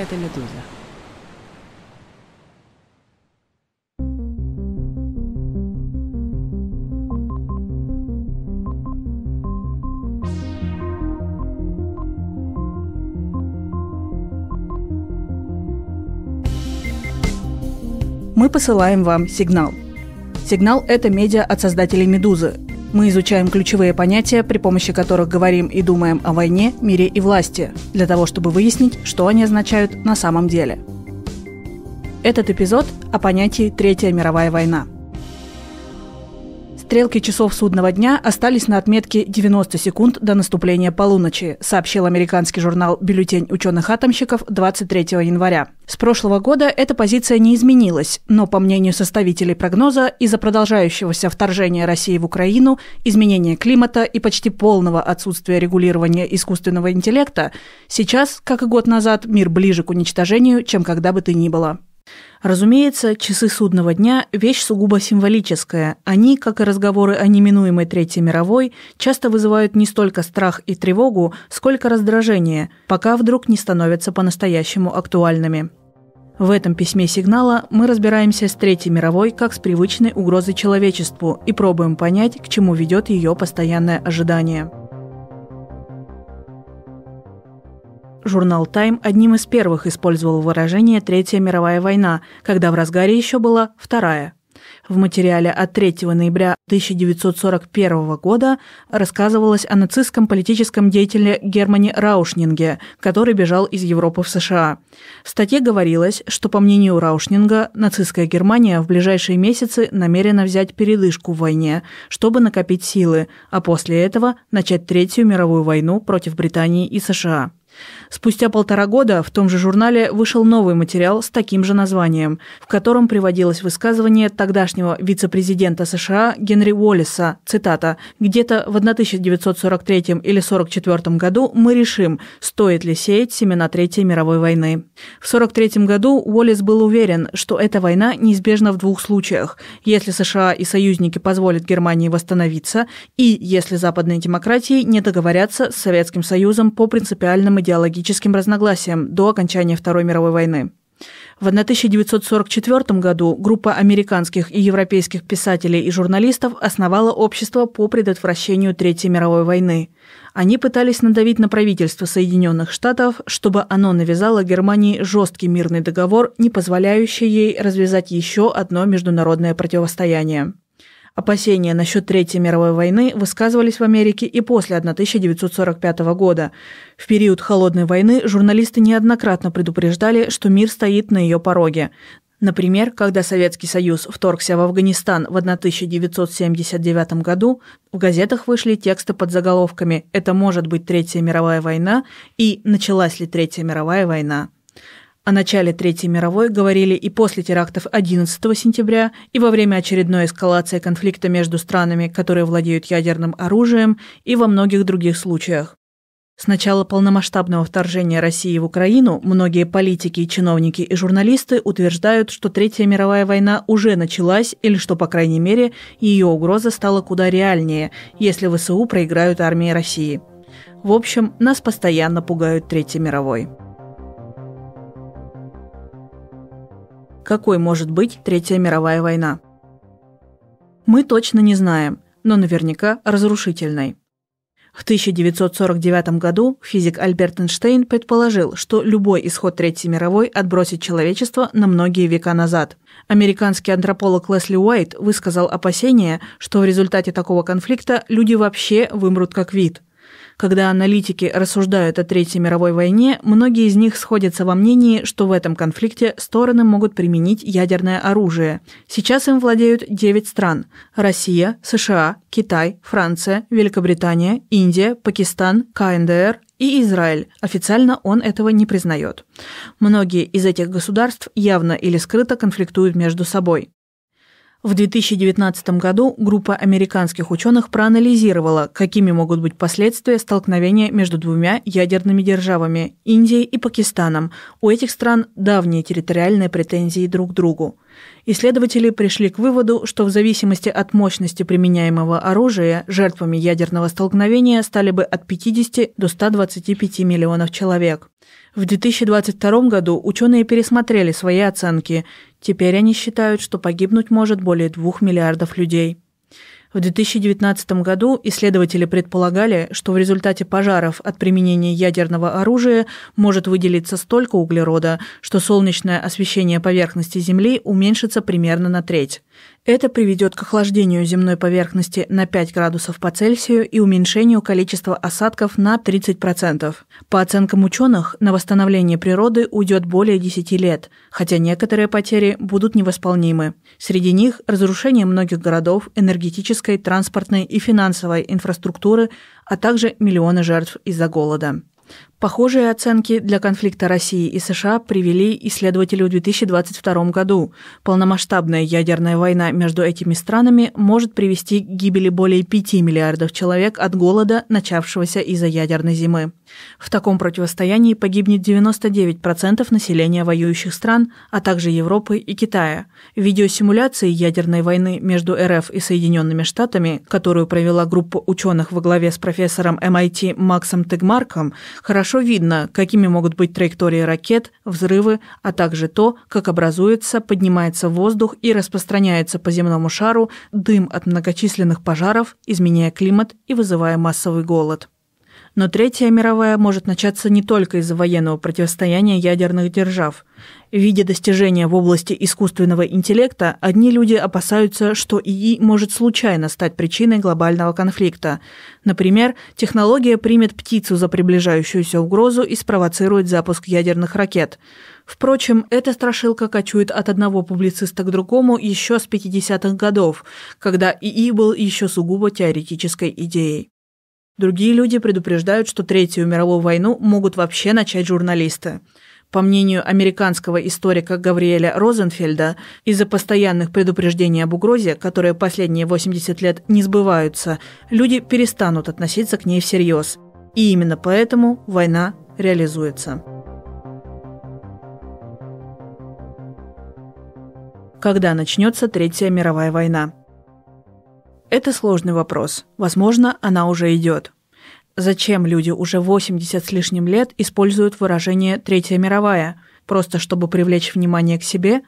Это «Медуза». мы посылаем вам сигнал. Сигнал – это медиа от создателей «Медузы», мы изучаем ключевые понятия, при помощи которых говорим и думаем о войне, мире и власти, для того, чтобы выяснить, что они означают на самом деле. Этот эпизод о понятии «Третья мировая война». Стрелки часов судного дня остались на отметке 90 секунд до наступления полуночи, сообщил американский журнал «Бюллетень ученых-атомщиков» 23 января. С прошлого года эта позиция не изменилась, но, по мнению составителей прогноза, из-за продолжающегося вторжения России в Украину, изменения климата и почти полного отсутствия регулирования искусственного интеллекта, сейчас, как и год назад, мир ближе к уничтожению, чем когда бы то ни было. Разумеется, часы судного дня – вещь сугубо символическая. Они, как и разговоры о неминуемой Третьей мировой, часто вызывают не столько страх и тревогу, сколько раздражение, пока вдруг не становятся по-настоящему актуальными. В этом письме сигнала мы разбираемся с Третьей мировой как с привычной угрозой человечеству и пробуем понять, к чему ведет ее постоянное ожидание. журнал «Тайм» одним из первых использовал выражение «Третья мировая война», когда в разгаре еще была «Вторая». В материале от 3 ноября 1941 года рассказывалось о нацистском политическом деятеле Германе Раушнинге, который бежал из Европы в США. В статье говорилось, что, по мнению Раушнинга, нацистская Германия в ближайшие месяцы намерена взять передышку в войне, чтобы накопить силы, а после этого начать Третью мировую войну против Британии и США. Спустя полтора года в том же журнале вышел новый материал с таким же названием, в котором приводилось высказывание тогдашнего вице-президента США Генри Уоллиса, цитата, «Где-то в 1943 или 1944 году мы решим, стоит ли сеять семена Третьей мировой войны». В 1943 году Уоллис был уверен, что эта война неизбежна в двух случаях – если США и союзники позволят Германии восстановиться, и если западные демократии не договорятся с Советским Союзом по принципиальным идеологиям идеологическим разногласиям до окончания Второй мировой войны. В 1944 году группа американских и европейских писателей и журналистов основала общество по предотвращению Третьей мировой войны. Они пытались надавить на правительство Соединенных Штатов, чтобы оно навязало Германии жесткий мирный договор, не позволяющий ей развязать еще одно международное противостояние. Опасения насчет Третьей мировой войны высказывались в Америке и после 1945 года. В период Холодной войны журналисты неоднократно предупреждали, что мир стоит на ее пороге. Например, когда Советский Союз вторгся в Афганистан в 1979 году, в газетах вышли тексты под заголовками «Это может быть Третья мировая война» и «Началась ли Третья мировая война?». О начале Третьей мировой говорили и после терактов 11 сентября, и во время очередной эскалации конфликта между странами, которые владеют ядерным оружием, и во многих других случаях. С начала полномасштабного вторжения России в Украину многие политики, чиновники и журналисты утверждают, что Третья мировая война уже началась или что, по крайней мере, ее угроза стала куда реальнее, если ВСУ проиграют армии России. В общем, нас постоянно пугают Третьей мировой. какой может быть Третья мировая война. Мы точно не знаем, но наверняка разрушительной. В 1949 году физик Альберт Эйнштейн предположил, что любой исход Третьей мировой отбросит человечество на многие века назад. Американский антрополог Лесли Уайт высказал опасение, что в результате такого конфликта люди вообще вымрут как вид – когда аналитики рассуждают о Третьей мировой войне, многие из них сходятся во мнении, что в этом конфликте стороны могут применить ядерное оружие. Сейчас им владеют 9 стран – Россия, США, Китай, Франция, Великобритания, Индия, Пакистан, КНДР и Израиль. Официально он этого не признает. Многие из этих государств явно или скрыто конфликтуют между собой. В 2019 году группа американских ученых проанализировала, какими могут быть последствия столкновения между двумя ядерными державами – Индией и Пакистаном. У этих стран давние территориальные претензии друг к другу. Исследователи пришли к выводу, что в зависимости от мощности применяемого оружия жертвами ядерного столкновения стали бы от 50 до 125 миллионов человек. В 2022 году ученые пересмотрели свои оценки. Теперь они считают, что погибнуть может более 2 миллиардов людей. В 2019 году исследователи предполагали, что в результате пожаров от применения ядерного оружия может выделиться столько углерода, что солнечное освещение поверхности Земли уменьшится примерно на треть. Это приведет к охлаждению земной поверхности на 5 градусов по Цельсию и уменьшению количества осадков на 30%. По оценкам ученых, на восстановление природы уйдет более 10 лет, хотя некоторые потери будут невосполнимы. Среди них разрушение многих городов, энергетической, транспортной и финансовой инфраструктуры, а также миллионы жертв из-за голода. Похожие оценки для конфликта России и США привели исследователи в 2022 году. Полномасштабная ядерная война между этими странами может привести к гибели более 5 миллиардов человек от голода, начавшегося из-за ядерной зимы. В таком противостоянии погибнет 99% населения воюющих стран, а также Европы и Китая. Видеосимуляции ядерной войны между РФ и Соединенными Штатами, которую провела группа ученых во главе с профессором MIT эм Максом Тегмарком, хорошо хорошо видно, какими могут быть траектории ракет, взрывы, а также то, как образуется, поднимается воздух и распространяется по земному шару дым от многочисленных пожаров, изменяя климат и вызывая массовый голод. Но Третья мировая может начаться не только из-за военного противостояния ядерных держав. В виде достижения в области искусственного интеллекта одни люди опасаются, что ИИ может случайно стать причиной глобального конфликта. Например, технология примет птицу за приближающуюся угрозу и спровоцирует запуск ядерных ракет. Впрочем, эта страшилка кочует от одного публициста к другому еще с 50-х годов, когда ИИ был еще сугубо теоретической идеей. Другие люди предупреждают, что Третью мировую войну могут вообще начать журналисты. По мнению американского историка Гавриэля Розенфельда, из-за постоянных предупреждений об угрозе, которые последние 80 лет не сбываются, люди перестанут относиться к ней всерьез. И именно поэтому война реализуется. Когда начнется Третья мировая война? Это сложный вопрос. Возможно, она уже идет. Зачем люди уже 80 с лишним лет используют выражение «третья мировая», просто чтобы привлечь внимание к себе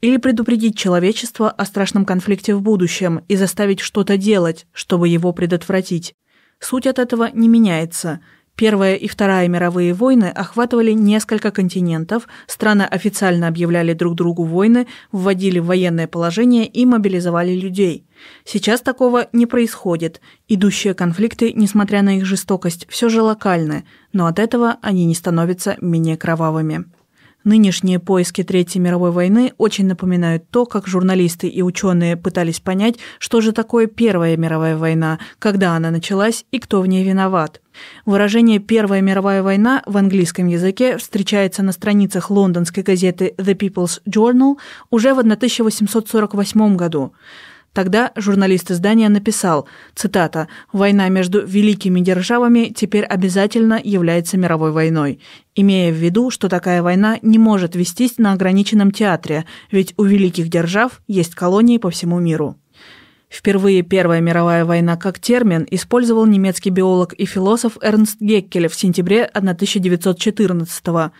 или предупредить человечество о страшном конфликте в будущем и заставить что-то делать, чтобы его предотвратить? Суть от этого не меняется – Первая и Вторая мировые войны охватывали несколько континентов, страны официально объявляли друг другу войны, вводили в военное положение и мобилизовали людей. Сейчас такого не происходит. Идущие конфликты, несмотря на их жестокость, все же локальны, но от этого они не становятся менее кровавыми. Нынешние поиски Третьей мировой войны очень напоминают то, как журналисты и ученые пытались понять, что же такое Первая мировая война, когда она началась и кто в ней виноват. Выражение «Первая мировая война» в английском языке встречается на страницах лондонской газеты «The People's Journal» уже в 1848 году. Тогда журналист издания написал, цитата, «Война между великими державами теперь обязательно является мировой войной», имея в виду, что такая война не может вестись на ограниченном театре, ведь у великих держав есть колонии по всему миру. Впервые Первая мировая война как термин использовал немецкий биолог и философ Эрнст Геккель в сентябре 1914 года.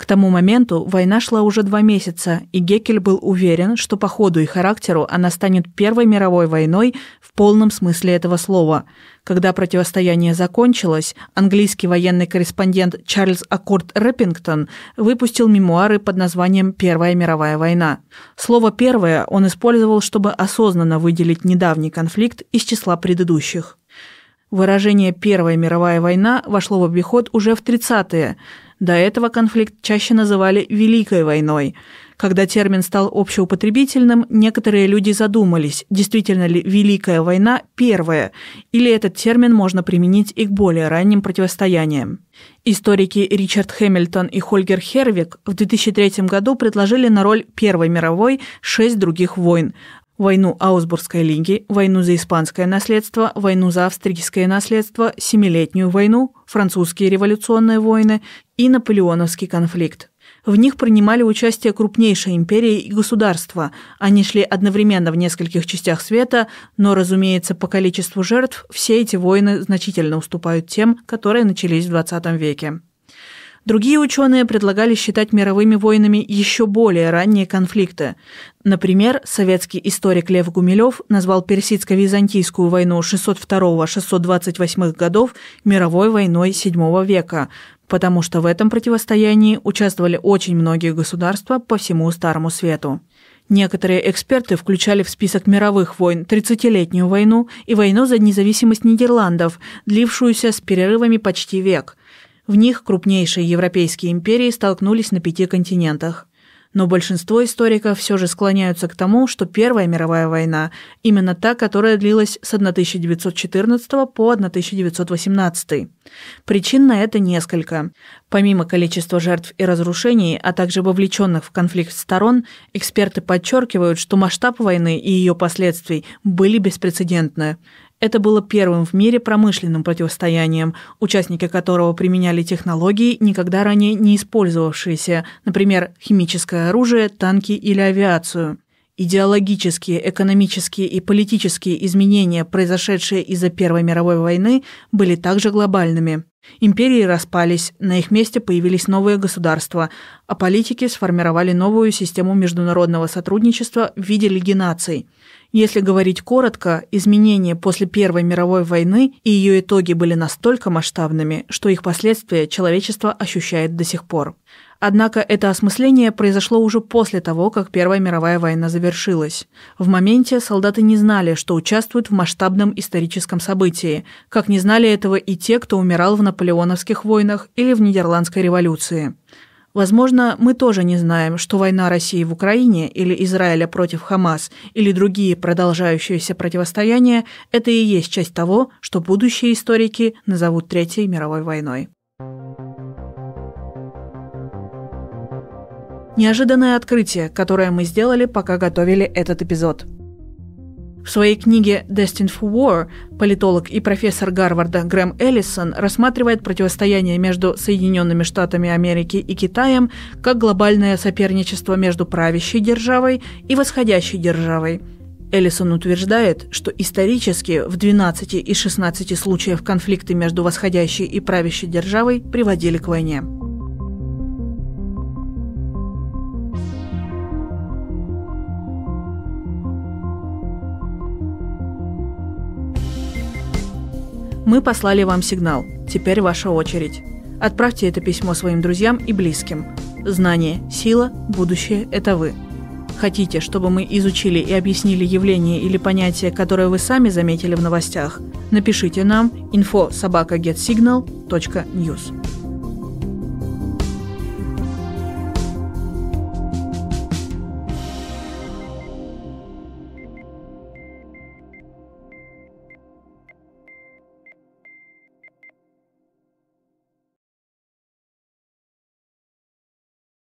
К тому моменту война шла уже два месяца, и Гекель был уверен, что по ходу и характеру она станет Первой мировой войной в полном смысле этого слова. Когда противостояние закончилось, английский военный корреспондент Чарльз Аккорд Рэппингтон выпустил мемуары под названием «Первая мировая война». Слово «первое» он использовал, чтобы осознанно выделить недавний конфликт из числа предыдущих. Выражение «Первая мировая война» вошло в обиход уже в 30-е – до этого конфликт чаще называли «Великой войной». Когда термин стал общеупотребительным, некоторые люди задумались, действительно ли Великая война первая, или этот термин можно применить и к более ранним противостояниям. Историки Ричард Хэмилтон и Хольгер Хервик в 2003 году предложили на роль Первой мировой шесть других войн, войну Аусбургской лиги, войну за испанское наследство, войну за австрийское наследство, Семилетнюю войну, французские революционные войны и наполеоновский конфликт. В них принимали участие крупнейшие империи и государства. Они шли одновременно в нескольких частях света, но, разумеется, по количеству жертв все эти войны значительно уступают тем, которые начались в XX веке. Другие ученые предлагали считать мировыми войнами еще более ранние конфликты. Например, советский историк Лев Гумилев назвал персидско-византийскую войну 602-628 годов мировой войной VII века, потому что в этом противостоянии участвовали очень многие государства по всему Старому Свету. Некоторые эксперты включали в список мировых войн 30-летнюю войну и войну за независимость Нидерландов, длившуюся с перерывами почти век. В них крупнейшие европейские империи столкнулись на пяти континентах. Но большинство историков все же склоняются к тому, что Первая мировая война – именно та, которая длилась с 1914 по 1918. Причин на это несколько. Помимо количества жертв и разрушений, а также вовлеченных в конфликт сторон, эксперты подчеркивают, что масштаб войны и ее последствий были беспрецедентны. Это было первым в мире промышленным противостоянием, участники которого применяли технологии, никогда ранее не использовавшиеся, например, химическое оружие, танки или авиацию. Идеологические, экономические и политические изменения, произошедшие из-за Первой мировой войны, были также глобальными. Империи распались, на их месте появились новые государства, а политики сформировали новую систему международного сотрудничества в виде лиги наций – если говорить коротко, изменения после Первой мировой войны и ее итоги были настолько масштабными, что их последствия человечество ощущает до сих пор. Однако это осмысление произошло уже после того, как Первая мировая война завершилась. В моменте солдаты не знали, что участвуют в масштабном историческом событии, как не знали этого и те, кто умирал в наполеоновских войнах или в Нидерландской революции. Возможно, мы тоже не знаем, что война России в Украине или Израиля против Хамас или другие продолжающиеся противостояния – это и есть часть того, что будущие историки назовут Третьей мировой войной. Неожиданное открытие, которое мы сделали, пока готовили этот эпизод – в своей книге «Destined for War» политолог и профессор Гарварда Грэм Эллисон рассматривает противостояние между Соединенными Штатами Америки и Китаем как глобальное соперничество между правящей державой и восходящей державой – Эллисон утверждает, что исторически в 12 из 16 случаев конфликты между восходящей и правящей державой приводили к войне. Мы послали вам сигнал. Теперь ваша очередь. Отправьте это письмо своим друзьям и близким. Знание, сила, будущее – это вы. Хотите, чтобы мы изучили и объяснили явление или понятие, которое вы сами заметили в новостях? Напишите нам info собака